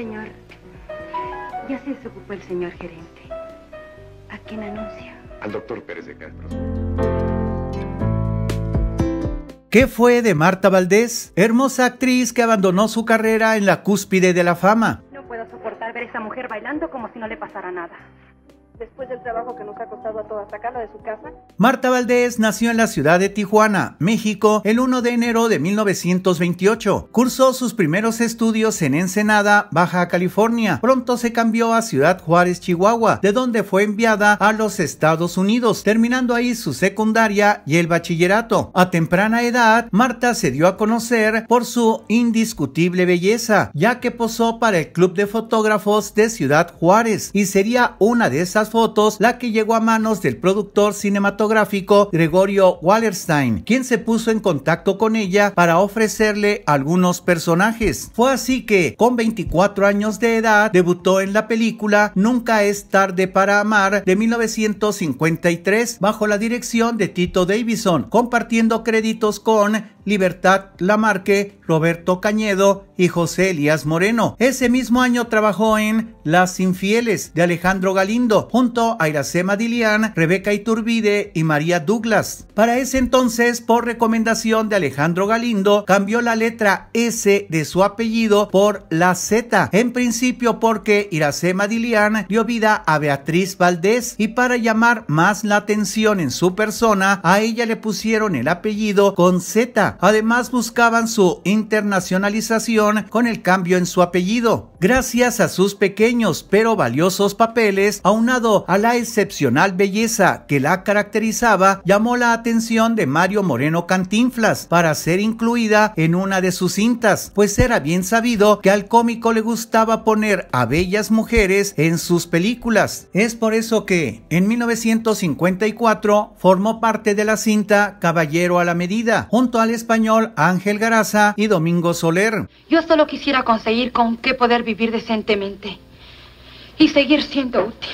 Señor, ya se ocupó el señor gerente. ¿A quién anuncia? Al doctor Pérez de Castro. ¿Qué fue de Marta Valdés? Hermosa actriz que abandonó su carrera en la cúspide de la fama. No puedo soportar ver a esa mujer bailando como si no le pasara nada después del trabajo que nos ha costado a todas sacarla de su casa. Marta Valdés nació en la ciudad de Tijuana, México, el 1 de enero de 1928. Cursó sus primeros estudios en Ensenada, Baja California. Pronto se cambió a Ciudad Juárez, Chihuahua, de donde fue enviada a los Estados Unidos, terminando ahí su secundaria y el bachillerato. A temprana edad, Marta se dio a conocer por su indiscutible belleza, ya que posó para el Club de Fotógrafos de Ciudad Juárez y sería una de esas fotos, la que llegó a manos del productor cinematográfico Gregorio Wallerstein, quien se puso en contacto con ella para ofrecerle algunos personajes. Fue así que, con 24 años de edad, debutó en la película Nunca es tarde para amar de 1953 bajo la dirección de Tito Davison, compartiendo créditos con Libertad Lamarque, Roberto Cañedo y José Elías Moreno. Ese mismo año trabajó en Las Infieles de Alejandro Galindo junto a Iracema Dilian, Rebeca Iturbide y María Douglas. Para ese entonces, por recomendación de Alejandro Galindo, cambió la letra S de su apellido por la Z, en principio porque Iracema Dilian dio vida a Beatriz Valdés y para llamar más la atención en su persona, a ella le pusieron el apellido con Z. Además buscaban su internacionalización con el cambio en su apellido. Gracias a sus pequeños pero valiosos papeles, aunado a la excepcional belleza que la caracterizaba, llamó la atención de Mario Moreno Cantinflas para ser incluida en una de sus cintas, pues era bien sabido que al cómico le gustaba poner a bellas mujeres en sus películas. Es por eso que, en 1954, formó parte de la cinta Caballero a la Medida, junto al español Ángel Garaza y Domingo Soler. Yo solo quisiera conseguir con qué poder vivir decentemente y seguir siendo útil.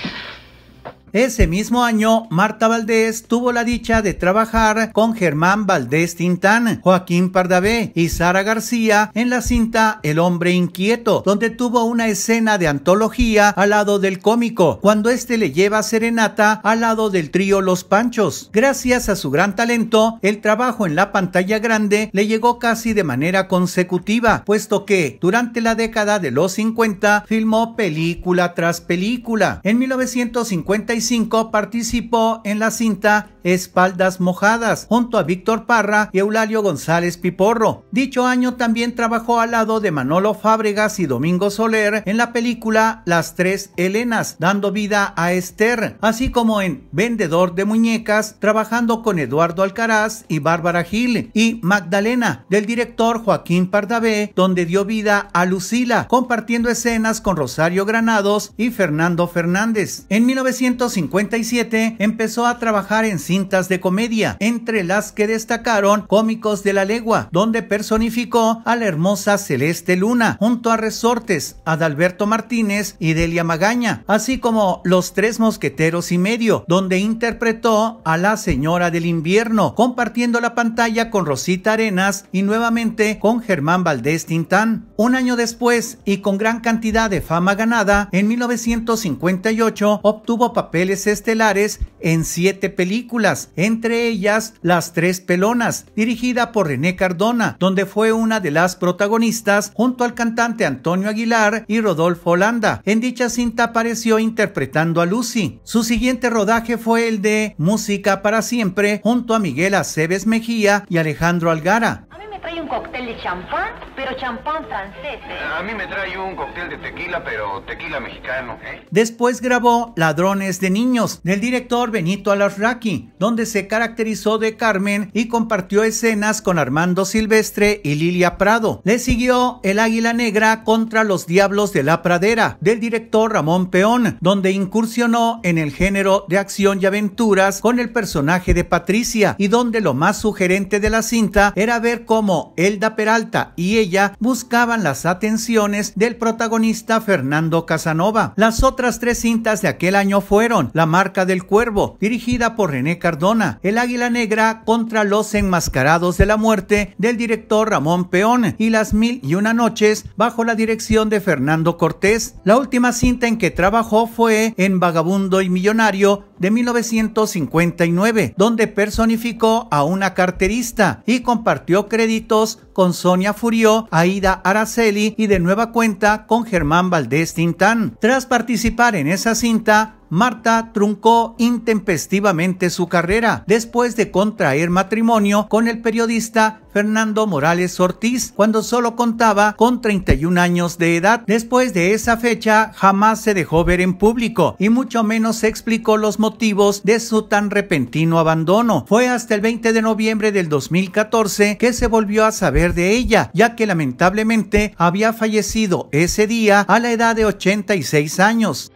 Ese mismo año, Marta Valdés tuvo la dicha de trabajar con Germán Valdés Tintán, Joaquín Pardavé y Sara García en la cinta El hombre inquieto, donde tuvo una escena de antología al lado del cómico, cuando este le lleva serenata al lado del trío Los Panchos. Gracias a su gran talento, el trabajo en la pantalla grande le llegó casi de manera consecutiva, puesto que durante la década de los 50 filmó película tras película. En 1955 participó en la cinta Espaldas Mojadas junto a Víctor Parra y Eulalio González Piporro. Dicho año también trabajó al lado de Manolo Fábregas y Domingo Soler en la película Las Tres Helenas, dando vida a Esther, así como en Vendedor de Muñecas, trabajando con Eduardo Alcaraz y Bárbara Gil, y Magdalena, del director Joaquín Pardavé, donde dio vida a Lucila, compartiendo escenas con Rosario Granados y Fernando Fernández. En 1950 1957 empezó a trabajar en cintas de comedia, entre las que destacaron Cómicos de la Legua, donde personificó a la hermosa Celeste Luna, junto a Resortes, Adalberto Martínez y Delia Magaña, así como Los Tres Mosqueteros y Medio, donde interpretó a la Señora del Invierno, compartiendo la pantalla con Rosita Arenas y nuevamente con Germán Valdés Tintán. Un año después, y con gran cantidad de fama ganada, en 1958 obtuvo papel estelares en siete películas, entre ellas Las Tres Pelonas, dirigida por René Cardona, donde fue una de las protagonistas junto al cantante Antonio Aguilar y Rodolfo Holanda. En dicha cinta apareció interpretando a Lucy. Su siguiente rodaje fue el de Música para siempre junto a Miguel Aceves Mejía y Alejandro Algara trae un cóctel de champán, pero champán francés. ¿eh? A mí me trae un cóctel de tequila, pero tequila mexicano. ¿eh? Después grabó Ladrones de Niños, del director Benito Alarraqui, donde se caracterizó de Carmen y compartió escenas con Armando Silvestre y Lilia Prado. Le siguió El Águila Negra contra los Diablos de la Pradera, del director Ramón Peón, donde incursionó en el género de acción y aventuras con el personaje de Patricia y donde lo más sugerente de la cinta era ver cómo Elda Peralta y ella buscaban las atenciones del protagonista Fernando Casanova. Las otras tres cintas de aquel año fueron La marca del cuervo, dirigida por René Cardona, El águila negra contra los enmascarados de la muerte del director Ramón Peón y Las mil y una noches bajo la dirección de Fernando Cortés. La última cinta en que trabajó fue En Vagabundo y Millonario de 1959, donde personificó a una carterista y compartió crédito con Sonia Furió, Aida Araceli y de nueva cuenta con Germán Valdés Tintán. Tras participar en esa cinta, Marta truncó intempestivamente su carrera después de contraer matrimonio con el periodista Fernando Morales Ortiz cuando solo contaba con 31 años de edad. Después de esa fecha jamás se dejó ver en público y mucho menos se explicó los motivos de su tan repentino abandono. Fue hasta el 20 de noviembre del 2014 que se volvió a saber de ella, ya que lamentablemente había fallecido ese día a la edad de 86 años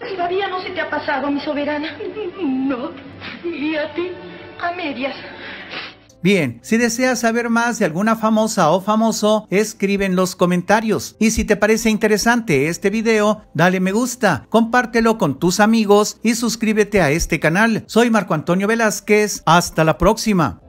ha pasado, mi soberana? No. ¿Y a ti? A medias. Bien, si deseas saber más de alguna famosa o famoso, escribe en los comentarios. Y si te parece interesante este video, dale me gusta, compártelo con tus amigos y suscríbete a este canal. Soy Marco Antonio Velázquez, hasta la próxima.